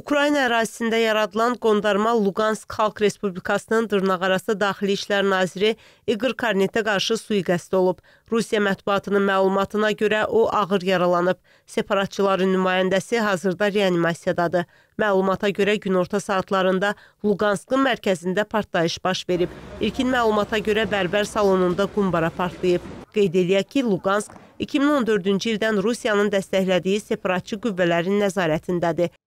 Ukrayna ərazisində yaradılan qondarma Luqansk Xalq Respublikasının dırnaqarası Daxili İşlər Naziri İqır Karnetə qarşı suiqəst olub. Rusiya mətbuatının məlumatına görə o ağır yaralanıb. Separatçıların nümayəndəsi hazırda reanimasiyadadır. Məlumata görə günorta saatlarında Luqanskın mərkəzində partlayış baş verib. İlkin məlumata görə bərbər salonunda qumbara partlayıb. Qeyd eləyək ki, Luqansk 2014-cü ildən Rusiyanın dəstəklədiyi separatçı qüvvələrin nəzarətindədir.